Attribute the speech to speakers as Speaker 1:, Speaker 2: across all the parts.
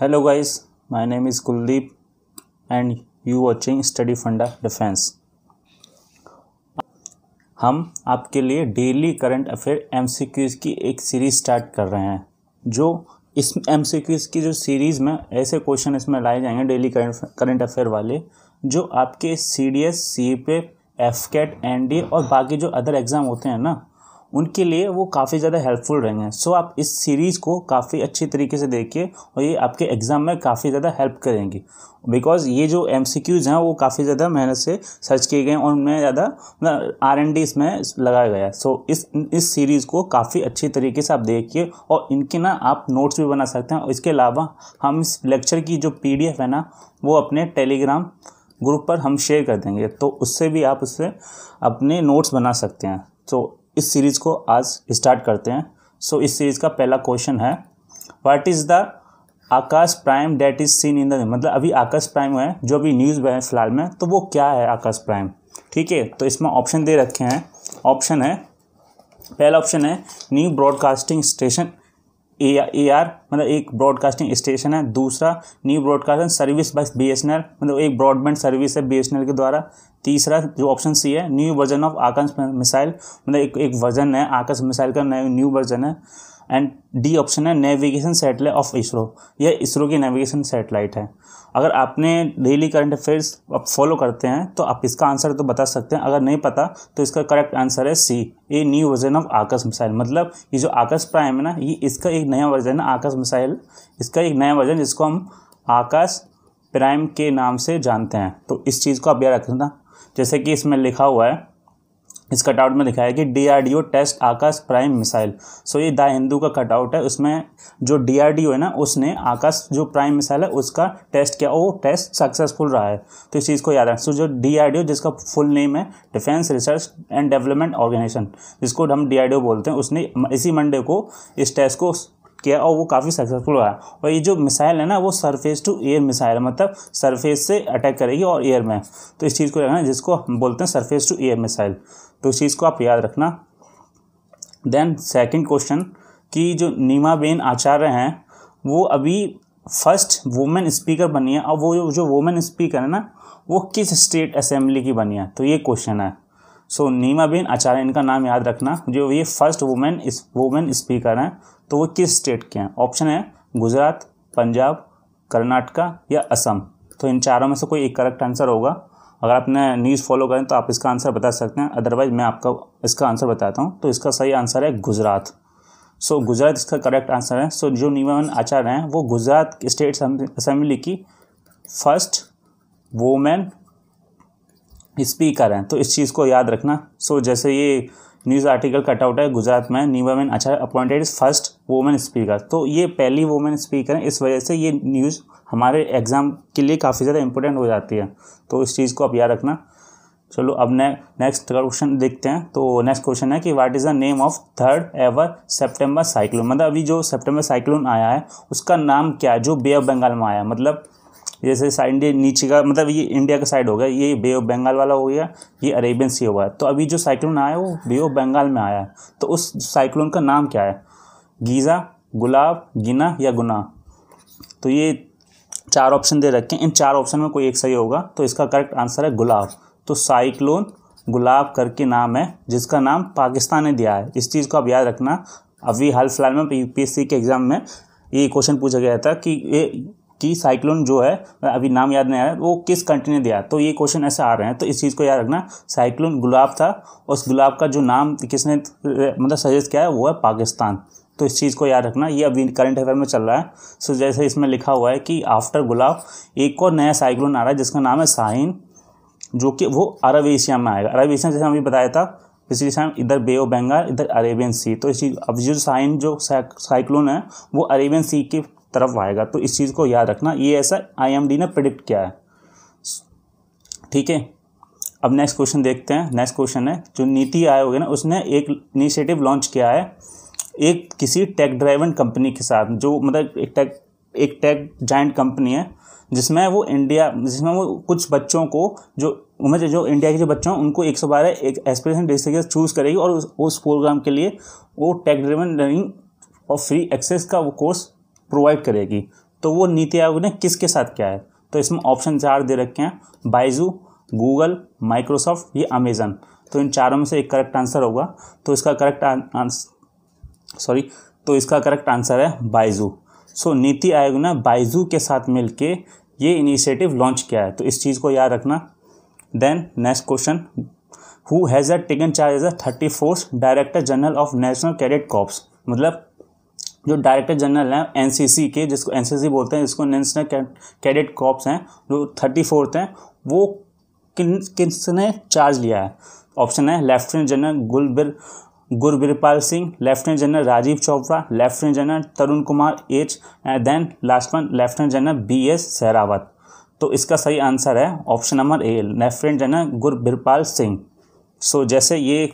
Speaker 1: hello guys my name is Kuldeep and you watching study funda defence हम आपके लिए daily current affair M की एक सीरीज स्टार्ट कर रहे हैं जो इस एम की जो सीरीज़ में ऐसे क्वेश्चन इसमें लाए जाएंगे डेली करंट करंट अफेयर वाले जो आपके सी डी एस सी पे एफ कैट एन डी और बाकी जो अदर एग्ज़ाम होते हैं ना उनके लिए वो काफ़ी ज़्यादा हेल्पफुल रहेंगे सो आप इस सीरीज़ को काफ़ी अच्छी तरीके से देखिए और ये आपके एग्ज़ाम में काफ़ी ज़्यादा हेल्प करेंगी बिकॉज ये जो एम सी क्यूज़ हैं वो काफ़ी ज़्यादा मेहनत से सर्च किए गए और उनमें ज़्यादा मतलब आर एन डी इसमें लगाया गया है सो इस इस सीरीज़ को काफ़ी अच्छी तरीके से आप देखिए और इनके ना आप नोट्स भी बना सकते हैं और इसके अलावा हम इस लेक्चर की जो पी डी एफ है ना वो अपने टेलीग्राम ग्रुप पर हम शेयर कर देंगे तो उससे भी आप उससे अपने नोट्स बना सकते हैं तो इस सीरीज़ को आज स्टार्ट करते हैं सो so, इस सीरीज़ का पहला क्वेश्चन है what is the Akash prime date is seen in the मतलब अभी आकाश प्राइम है जो अभी न्यूज़ में है फिलहाल में तो वो क्या है आकाश प्राइम ठीक है तो इसमें ऑप्शन दे रखे हैं ऑप्शन है पहला ऑप्शन है new broadcasting station A A R मतलब एक ब्रॉडकास्टिंग स्टेशन है दूसरा new broadcasting service by B S N L मतलब एक ब्रॉडबैंड सर्विस है बी एस एन एल के द्वारा तीसरा जो ऑप्शन सी है new version of Akash missile मतलब एक एक वर्जन है आकाश मिसाइल का नया न्यू वर्जन है एंड डी ऑप्शन है नेविगेशन सेटेलाइट ऑफ इसरो यह इसरो की नेविगेशन सेटेलाइट है अगर आपने डेली करंट अफेयर्स आप फॉलो करते हैं तो आप इसका आंसर तो बता सकते हैं अगर नहीं पता तो इसका करेक्ट आंसर है C A new version of Akash missile मतलब ये जो आकाश प्राइम है ना ये इसका एक नया वर्जन है आकाश मिसाइल इसका एक नया वर्जन जिसको हम आकाश प्राइम के नाम से जानते हैं तो इस चीज़ को आप याद रखना जैसे कि इसमें लिखा हुआ है इस कटआउट में दिखाया कि DRDO test Akash prime missile so ये द हिंदू का कटआउट है उसमें जो डीआरडीओ है ना उसने आकाश जो प्राइम मिसाइल है उसका टेस्ट किया वो टेस्ट सक्सेसफुल रहा है तो इस चीज़ को याद रखें सो जो डीआरडीओ जिसका फुल नेम है defence research and development organisation जिसको हम डी बोलते हैं उसने इसी मंडे को इस टेस्ट को किया और वो काफ़ी सक्सेसफुल हुआ और ये जो मिसाइल है ना वो सरफेस टू एयर मिसाइल मतलब सरफेस से अटैक करेगी और एयर में तो इस चीज़ को रखना जिसको हम बोलते हैं सरफेस टू एयर मिसाइल तो इस चीज़ को आप याद रखना देन सेकेंड क्वेश्चन कि जो नीमाबेन आचार्य हैं वो अभी फर्स्ट वुमेन स्पीकर बनी है और वो जो वुमेन स्पीकर है ना वो किस स्टेट असेंबली की बनी है तो ये क्वेश्चन है सो so, नीमाबेन आचार्य इनका नाम याद रखना जो ये फर्स्ट वुमेन वुमेन स्पीकर हैं तो वो किस स्टेट के हैं ऑप्शन है गुजरात पंजाब कर्नाटका या असम तो इन चारों में से कोई एक करेक्ट आंसर होगा अगर आपने न्यूज़ फॉलो करें तो आप इसका आंसर बता सकते हैं अदरवाइज मैं आपका इसका आंसर बताता हूँ तो इसका सही आंसर है गुजरात सो so, गुजरात इसका करेक्ट आंसर है सो so, जो नियमन आचार्य हैं वो गुजरात स्टेट असम्बली की फर्स्ट वोमेन स्पीकर हैं तो इस चीज़ को याद रखना सो so, जैसे ये न्यूज़ आर्टिकल कटआउट है गुजरात में निवामेन Acharya appointed first women speaker तो ये पहली वुमेन स्पीकर है इस वजह से ये न्यूज़ हमारे एग्ज़ाम के लिए काफ़ी ज़्यादा इंपॉर्टेंट हो जाती है तो इस चीज़ को आप याद रखना चलो अब ने नेक्स्ट क्वेश्चन देखते हैं तो नेक्स्ट क्वेश्चन है कि what is the name of third ever September cyclone मतलब अभी जो सितंबर साइक्लोन आया है उसका नाम क्या है जो बे ऑफ बंगाल में आया मतलब जैसे साइड नीचे का मतलब ये इंडिया का साइड हो गया ये बे ऑफ बंगाल वाला हो गया ये अरेबियन सी हो गया तो अभी जो साइक्लोन आया वो बे ऑफ बंगाल में आया है तो उस साइक्लोन का नाम क्या है गीज़ा गुलाब गिना या गुना तो ये चार ऑप्शन दे रखे हैं इन चार ऑप्शन में कोई एक सही होगा तो इसका करेक्ट आंसर है गुलाब तो साइक्लोन गुलाब करके नाम है जिसका नाम पाकिस्तान ने दिया है इस चीज़ को आप याद रखना अभी हाल फिलहाल में यूपीएससी के एग्ज़ाम में ये क्वेश्चन पूछा गया था कि ये कि साइक्लोन जो है अभी नाम याद नहीं आ रहा वो किस कंट्री ने दिया तो ये क्वेश्चन ऐसे आ रहे हैं तो इस चीज़ को याद रखना साइक्लोन गुलाब था उस गुलाब का जो नाम किसने मतलब सजेस्ट किया है वो है पाकिस्तान तो इस चीज़ को याद रखना ये अभी करंट अफेयर में चल रहा है सो जैसे इसमें लिखा हुआ है कि आफ्टर गुलाब एक और नया साइक्लोन आ रहा है जिसका नाम है साहिन जो कि वो अरब एशिया में आएगा अरब एशिया जैसे हमें बताया था पिछली साइन इधर बे ऑफ बंगाल इधर अरेबियन सी तो इस चीज़ अब जो साइन जो साइक्लोन है वो अरेबियन सी के तरफ आएगा तो इस चीज़ को याद रखना ये ऐसा आईएमडी ने प्रिडिक्ट किया है ठीक है अब नेक्स्ट क्वेश्चन देखते हैं नेक्स्ट क्वेश्चन है जो नीति आयोग है ना उसने एक इनिशिएटिव लॉन्च किया है एक किसी टेक ड्राइवन कंपनी के साथ जो मतलब एक टेक एक टेक जाइंट कंपनी है जिसमें वो इंडिया जिसमें वो कुछ बच्चों को जो उम्र जो इंडिया के जो बच्चों हैं उनको एक सौ बारह एक एस्पिरेशन डिस्ट्रिक चूज़ करेगी और उस, उस प्रोग्राम के लिए वो टेक ड्रिवन लर्निंग और फ्री एक्सेस का वो कोर्स प्रोवाइड करेगी तो वो नीति आयोग ने किसके साथ किया है तो इसमें ऑप्शन चार दे रखे हैं बाइजू गूगल माइक्रोसॉफ्ट ये अमेज़न तो इन चारों में से एक करेक्ट आंसर होगा तो इसका करेक्ट आंसर सॉरी तो इसका करेक्ट आंसर है बाइजू सो नीति आयोग ने बाइजू के साथ मिलकर ये इनिशिएटिव लॉन्च किया है तो इस चीज़ को याद रखना then next question who has taken charge as a thirty fourth director general of national cadet corps मतलब जो डायरेक्टर जनरल हैं एनसीसी के जिसको एनसीसी बोलते हैं जिसको नेशनल कैडेट कॉप्स हैं जो थर्टी फोर्थ हैं वो किन किसने चार्ज लिया है ऑप्शन है lieutenant general Gulbir Gurbirpal Singh lieutenant general Rajeev Chopra lieutenant general Tarun Kumar H and then last one lieutenant general B S Sehrawat तो इसका सही आंसर है option number A lieutenant general Gurbirpal Singh so जैसे ये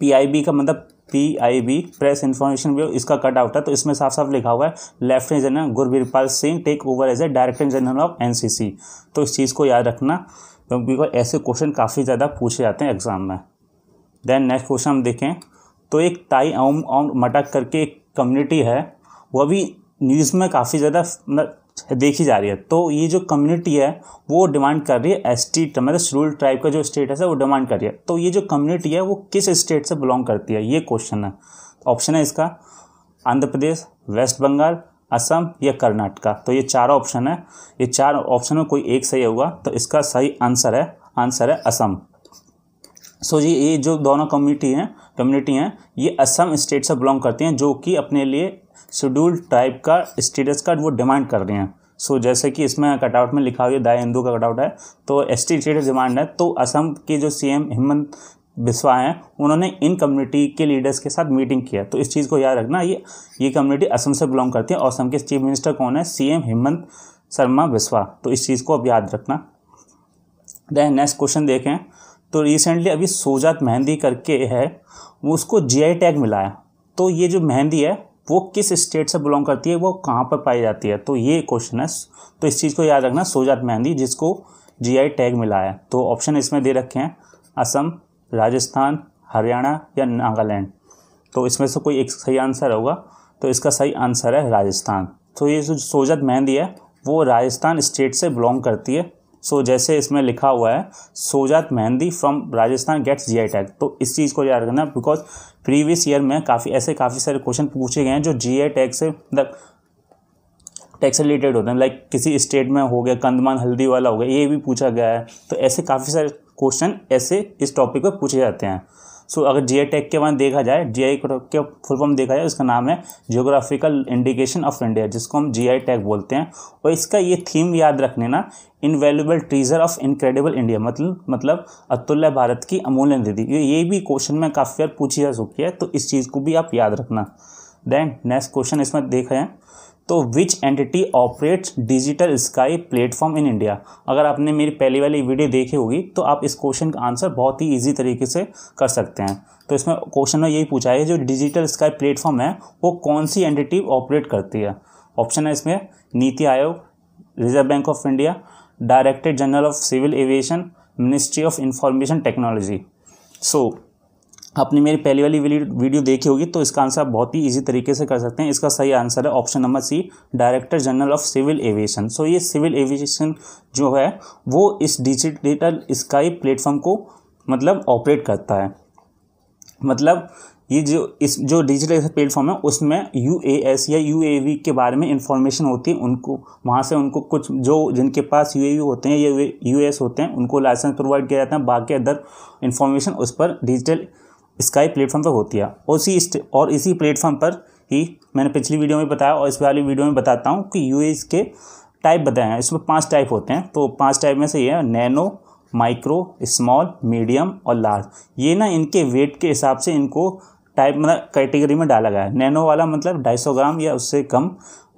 Speaker 1: पीआईबी का मतलब P I B press information bureau इसका कट आउट है तो इसमें साफ साफ लिखा हुआ है lieutenant general Gurbirpal Singh take over as A director general of N C C तो इस चीज़ को याद रखना क्योंकि ऐसे क्वेश्चन काफ़ी ज़्यादा पूछे जाते हैं एग्जाम में देन नेक्स्ट क्वेश्चन हम देखें तो एक ताई ओम ओम मटक करके एक कम्युनिटी है वह भी न्यूज़ में काफ़ी ज़्यादा मतलब देखी जा रही है तो ये जो कम्युनिटी है वो डिमांड कर रही है एस टी मतलब शेड्यूल ट्राइब का जो स्टेट है वो डिमांड कर रही है तो ये जो कम्युनिटी है वो किस स्टेट से बिलोंग करती है ये क्वेश्चन है ऑप्शन है इसका आंध्र प्रदेश वेस्ट बंगाल असम या कर्नाटका तो ये चार ऑप्शन है ये चार ऑप्शन में कोई एक सही होगा तो इसका सही आंसर है आंसर है असम सो so जी ये जो दोनों कम्युनिटी हैं कम्युनिटी हैं ये असम स्टेट से बिलोंग करती हैं जो कि अपने लिए शेड्यूल ट्राइब का स्टेटस का वो डिमांड कर रहे हैं सो so, जैसे कि इसमें कटआउट में लिखा हुआ है दाई हिंदू का कटआउट है तो एस टी स्टेटस डिमांड है तो असम के जो सी एम हेमंत बिस्वा हैं उन्होंने इन कम्युनिटी के लीडर्स के साथ मीटिंग किया तो इस चीज़ को याद रखना ये ये कम्युनिटी असम से बिलोंग करती है और असम के चीफ मिनिस्टर कौन है सी एम हेमंत शर्मा बिस्वा तो इस चीज़ को अब याद रखना दे नेक्स्ट क्वेश्चन देखें तो रिसेंटली अभी सोजात मेहंदी करके है वो उसको जी टैग मिला है तो ये जो मेहंदी है वो किस स्टेट से बिलोंग करती है वो कहाँ पर पाई जाती है तो ये क्वेश्चन है तो इस चीज़ को याद रखना सोजात मेहंदी जिसको जीआई टैग मिला है तो ऑप्शन इसमें दे रखे हैं असम राजस्थान हरियाणा या नागालैंड तो इसमें से कोई एक सही आंसर होगा तो इसका सही आंसर है राजस्थान तो ये जो सोजत मेहंदी है वो राजस्थान स्टेट से बिलोंग करती है सो so, जैसे इसमें लिखा हुआ है Sojat mehndi from Rajasthan gets G I tag तो इस चीज़ को याद रखना बिकॉज प्रीवियस ईयर में काफ़ी ऐसे काफ़ी सारे क्वेश्चन पूछे गए हैं जो जी आई टैग से मतलब टैक्स से रिलेटेड होते हैं लाइक किसी स्टेट में हो गया कंदमान हल्दी वाला हो गया ये भी पूछा गया है तो ऐसे काफ़ी सारे क्वेश्चन ऐसे इस टॉपिक पर पूछे जाते हैं सो अगर जी टैग के बाद देखा जाए जी आई के फुल फॉर्म देखा जाए उसका नाम है जियोग्राफिकल इंडिकेशन ऑफ इंडिया जिसको हम जी टैग बोलते हैं और इसका ये थीम याद रखने ना in valuable treasure of incredible India मतलब मतलब अतुल्य भारत की अमूल्य निधि ये भी क्वेश्चन में काफ़ी बार पूछी जा चुकी है तो इस चीज़ को भी आप याद रखना देन नेक्स्ट क्वेश्चन इसमें देखा जाए तो which entity operates digital sky platform in India अगर आपने मेरी पहली वाली वीडियो देखी होगी तो आप इस क्वेश्चन का आंसर बहुत ही ईजी तरीके से कर सकते हैं तो इसमें क्वेश्चन में यही पूछा है जो डिजिटल स्काई प्लेटफॉर्म है वो कौन सी एंटिटी ऑपरेट करती है ऑप्शन है इसमें NITI Aayog reserve bank of India director general of civil aviation ministry of information technology so आपने मेरी पहली वाली वीडियो देखी होगी तो इसका आंसर आप बहुत ही इजी तरीके से कर सकते हैं इसका सही आंसर है option number C director general of civil aviation so ये सिविल एविएशन जो है वो इस डिजिटल स्काई प्लेटफॉर्म को मतलब ऑपरेट करता है मतलब ये जो इस जो डिजिटल प्लेटफॉर्म है उसमें यू ए एस या यू ए वी के बारे में इंफॉर्मेशन होती है उनको वहाँ से उनको कुछ जो जिनके पास यू ए होते हैं या यू एस होते हैं उनको लाइसेंस प्रोवाइड किया जाता है बाकी अदर इन्फॉर्मेशन उस पर डिजिटल स्काई प्लेटफॉर्म पर होती है उसी और इसी प्लेटफॉर्म पर ही मैंने पिछली वीडियो में बताया और इस वाली वीडियो में बताता हूँ कि यू के टाइप बताए हैं इसमें पाँच टाइप होते हैं तो पाँच टाइप में से ये है नैनो माइक्रो स्मॉल मीडियम और लार्ज ये ना इनके वेट के हिसाब से इनको टाइप मतलब कैटेगरी में डाला गया है नैनो वाला मतलब 250 ग्राम या उससे कम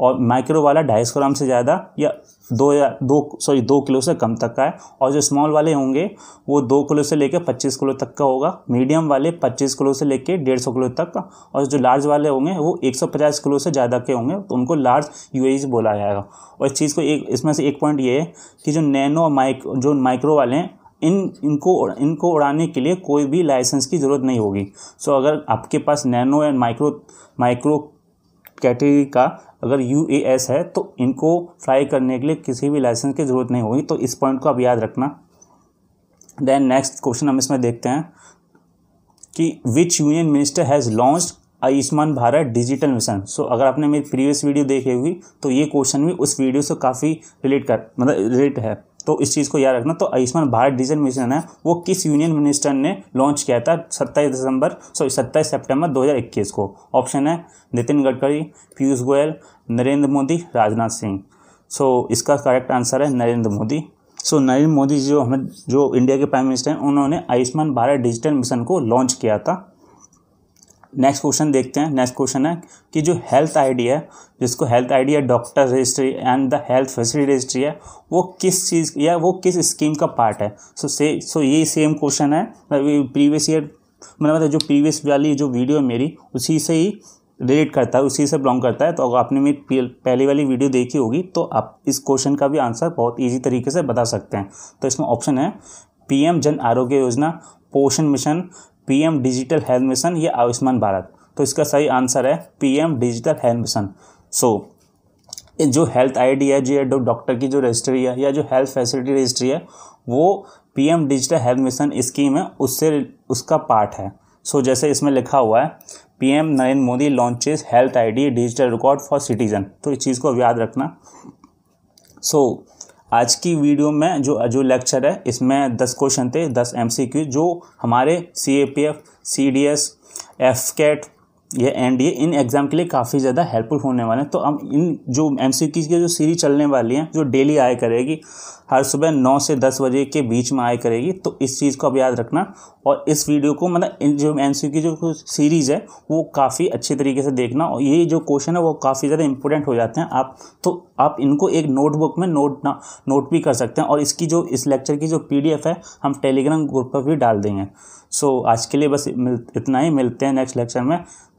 Speaker 1: और माइक्रो वाला 250 ग्राम से ज़्यादा या दो या दो सॉरी दो किलो से कम तक का है और जो स्मॉल वाले होंगे वो दो किलो से लेकर पच्चीस किलो तक का होगा मीडियम वाले पच्चीस किलो से लेकर डेढ़ सौ किलो तक का और जो लार्ज वाले होंगे वो एक सौ पचास किलो से ज़्यादा के होंगे तो उनको लार्ज यू बोला जाएगा और इस चीज़ को एक इसमें से एक पॉइंट ये है कि जो नैनो माइक जो माइक्रो वाले हैं इन इनको इनको उड़ाने के लिए कोई भी लाइसेंस की ज़रूरत नहीं होगी सो अगर आपके पास nano and micro micro category का अगर यू ए एस है तो इनको फ्लाई करने के लिए किसी भी लाइसेंस की ज़रूरत नहीं होगी तो इस पॉइंट को आप याद रखना देन नेक्स्ट क्वेश्चन हम इसमें देखते हैं कि which union minister has launch Ayushman Bharat digital mission so अगर आपने मेरी प्रीवियस वीडियो देखी होगी तो ये क्वेश्चन भी उस वीडियो से काफ़ी रिलेट कर मतलब रिलेट है तो इस चीज़ को याद रखना तो आयुष्मान भारत डिजिटल मिशन है वो किस यूनियन मिनिस्टर ने लॉन्च किया था सत्ताईस दिसंबर सॉरी सत्ताईस हज़ार इक्कीस को ऑप्शन है नितिन गडकरी पीयूष गोयल नरेंद्र मोदी राजनाथ सिंह सो इसका करेक्ट आंसर है नरेंद्र मोदी सो नरेंद्र मोदी जो हमें जो इंडिया के प्राइम मिनिस्टर हैं उन्होंने आयुष्मान भारत डिजिटल मिशन को लॉन्च किया था नेक्स्ट क्वेश्चन देखते हैं नेक्स्ट क्वेश्चन है कि जो हेल्थ आईडी है जिसको हेल्थ आईडी है doctor registry and the health facility registry है वो किस चीज़ या वो किस स्कीम का पार्ट है सो से सो ये सेम क्वेश्चन है प्रीवियस मतलब ईयर मतलब जो प्रीवियस वाली जो वीडियो है मेरी उसी से ही रिलेट करता है उसी से बिलोंग करता है तो अगर आपने मेरी पहली वाली वीडियो देखी होगी तो आप इस क्वेश्चन का भी आंसर बहुत ईजी तरीके से बता सकते हैं तो इसमें ऑप्शन है पीएम जन Arogya Yojana Poshan mission PM digital health mission या आयुष्मान भारत तो इसका सही आंसर है PM digital health mission so जो हेल्थ आईडी है जो डॉक्टर की जो रजिस्ट्री है या जो हेल्थ फैसिलिटी रजिस्ट्री है वो PM digital health mission scheme है उससे उसका पार्ट है सो so, जैसे इसमें लिखा हुआ है PM Narendra Modi launches health ID digital record for citizen तो इस चीज़ को याद रखना सो so, आज की वीडियो में जो जो लेक्चर है इसमें दस क्वेश्चन थे दस एम जो हमारे C A P F C D S AFCAT ये एंड ये इन एग्ज़ाम के लिए काफ़ी ज़्यादा हेल्पफुल होने वाले हैं तो हम इन जो एम सी की जो सीरीज चलने वाली हैं जो डेली आया करेगी हर सुबह नौ से दस बजे के बीच में आया करेगी तो इस चीज़ को अब याद रखना और इस वीडियो को मतलब इन जो एम सी की जो सीरीज़ है वो काफ़ी अच्छे तरीके से देखना और ये जो क्वेश्चन है वो काफ़ी ज़्यादा इंपॉर्टेंट हो जाते हैं आप तो आप इनको एक नोटबुक में नोट ना नोट भी कर सकते हैं और इसकी जो इस लेक्चर की जो एफ है हम टेलीग्राम ग्रुप पर भी डाल देंगे सो आज के लिए बस मिल इतना ही मिलते हैं नेक्स्ट लेक्चर में